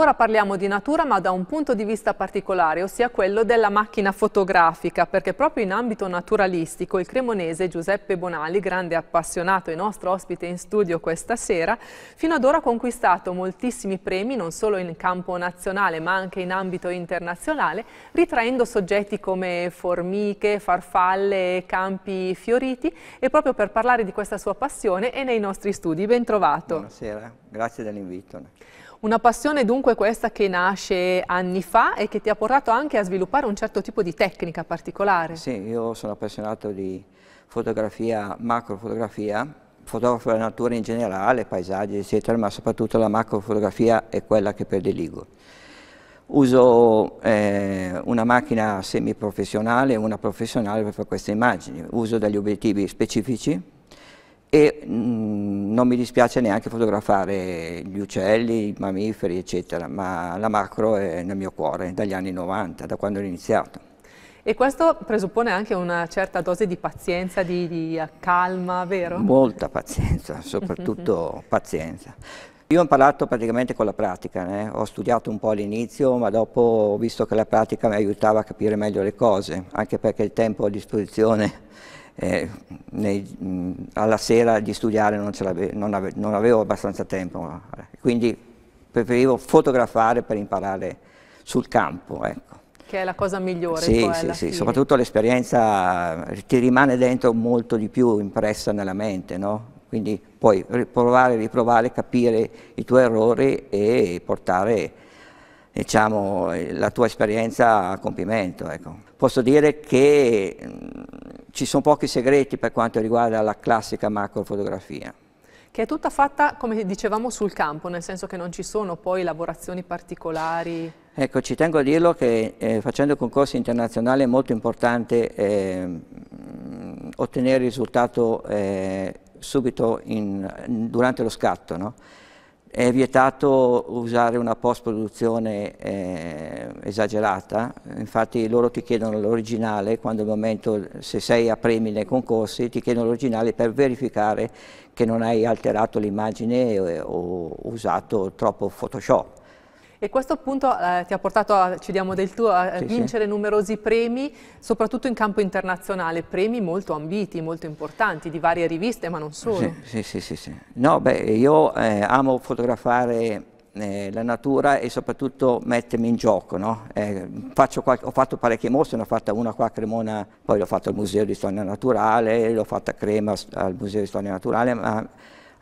Ora parliamo di natura ma da un punto di vista particolare, ossia quello della macchina fotografica, perché proprio in ambito naturalistico il cremonese Giuseppe Bonali, grande appassionato e nostro ospite in studio questa sera, fino ad ora ha conquistato moltissimi premi non solo in campo nazionale ma anche in ambito internazionale, ritraendo soggetti come formiche, farfalle, campi fioriti e proprio per parlare di questa sua passione è nei nostri studi. Ben trovato. Buonasera, grazie dell'invito. Una passione dunque questa che nasce anni fa e che ti ha portato anche a sviluppare un certo tipo di tecnica particolare. Sì, io sono appassionato di fotografia, macrofotografia, fotografo della natura in generale, paesaggi eccetera, ma soprattutto la macrofotografia è quella che prediligo. Uso eh, una macchina semiprofessionale e una professionale per fare queste immagini, uso degli obiettivi specifici, e mm, non mi dispiace neanche fotografare gli uccelli, i mammiferi eccetera, ma la macro è nel mio cuore dagli anni 90, da quando ho iniziato. E questo presuppone anche una certa dose di pazienza, di, di calma, vero? Molta pazienza, soprattutto pazienza. Io ho imparato praticamente con la pratica, né? Eh. ho studiato un po' all'inizio, ma dopo ho visto che la pratica mi aiutava a capire meglio le cose, anche perché il tempo a disposizione eh, nei, mh, alla sera di studiare non, ave, non, ave, non avevo abbastanza tempo, eh, quindi preferivo fotografare per imparare sul campo. Ecco. Che è la cosa migliore. Sì, cioè, sì, sì. soprattutto l'esperienza eh, ti rimane dentro molto di più impressa nella mente, no? Quindi puoi provare, riprovare, capire i tuoi errori e portare diciamo, la tua esperienza a compimento. Ecco. Posso dire che ci sono pochi segreti per quanto riguarda la classica macrofotografia. Che è tutta fatta, come dicevamo, sul campo, nel senso che non ci sono poi lavorazioni particolari? Ecco, ci tengo a dirlo che eh, facendo concorsi internazionali è molto importante eh, ottenere il risultato eh, subito in, durante lo scatto, no? È vietato usare una post-produzione eh, esagerata, infatti loro ti chiedono l'originale, quando al momento se sei a premi nei concorsi ti chiedono l'originale per verificare che non hai alterato l'immagine o, eh, o usato troppo Photoshop. E questo appunto eh, ti ha portato, a, ci diamo del tuo, a sì, vincere sì. numerosi premi, soprattutto in campo internazionale, premi molto ambiti, molto importanti, di varie riviste, ma non solo. Sì, sì, sì. sì. No, beh, io eh, amo fotografare eh, la natura e soprattutto mettermi in gioco. No? Eh, ho fatto parecchie mostre, ne ho fatta una qua a Cremona, poi l'ho fatta al Museo di Storia Naturale, l'ho fatta a Crema al Museo di Storia Naturale, ma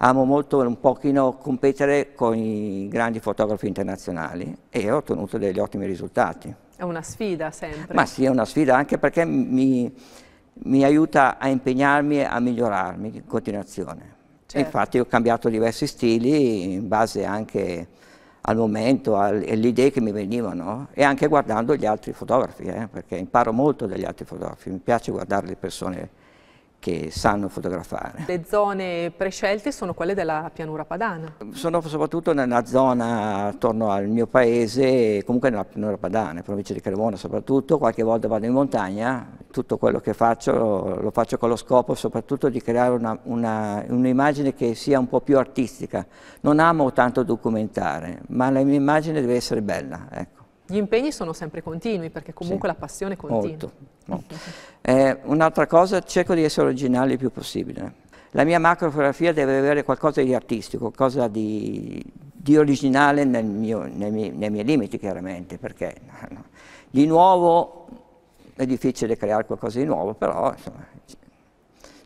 amo molto un pochino competere con i grandi fotografi internazionali e ho ottenuto degli ottimi risultati. È una sfida sempre. Ma sì, è una sfida anche perché mi, mi aiuta a impegnarmi e a migliorarmi in continuazione. Certo. Infatti ho cambiato diversi stili in base anche al momento, alle idee che mi venivano e anche guardando gli altri fotografi, eh, perché imparo molto dagli altri fotografi, mi piace guardare le persone che sanno fotografare. Le zone prescelte sono quelle della pianura padana? Sono soprattutto nella zona attorno al mio paese, comunque nella pianura padana, provincia di Cremona soprattutto, qualche volta vado in montagna, tutto quello che faccio lo faccio con lo scopo soprattutto di creare un'immagine che sia un po' più artistica. Non amo tanto documentare, ma la mia immagine deve essere bella. Ecco. Gli impegni sono sempre continui perché comunque sì. la passione continua. Molto, molto. Eh, un'altra cosa, cerco di essere originale il più possibile. La mia macrofotografia deve avere qualcosa di artistico, qualcosa di, di originale nel mio, nei, miei, nei, miei, limiti chiaramente, perché no, di nuovo è difficile creare qualcosa di nuovo, però insomma,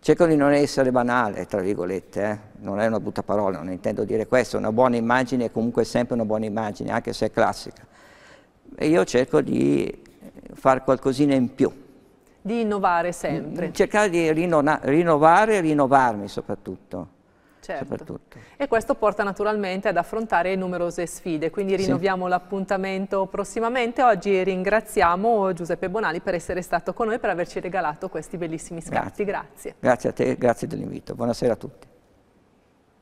cerco di non essere banale, tra virgolette, eh. non è una brutta parola, non intendo dire questo, una buona immagine è comunque sempre una buona immagine, anche se è classica e io cerco di far qualcosina in più. Di innovare sempre. Mm, cercare di rinnovare e rinnovarmi soprattutto. Certo. E questo porta naturalmente ad affrontare numerose sfide, quindi rinnoviamo sì. l'appuntamento prossimamente. Oggi ringraziamo Giuseppe Bonali per essere stato con noi e per averci regalato questi bellissimi scatti. Grazie, grazie a te, grazie dell'invito. Buonasera a tutti.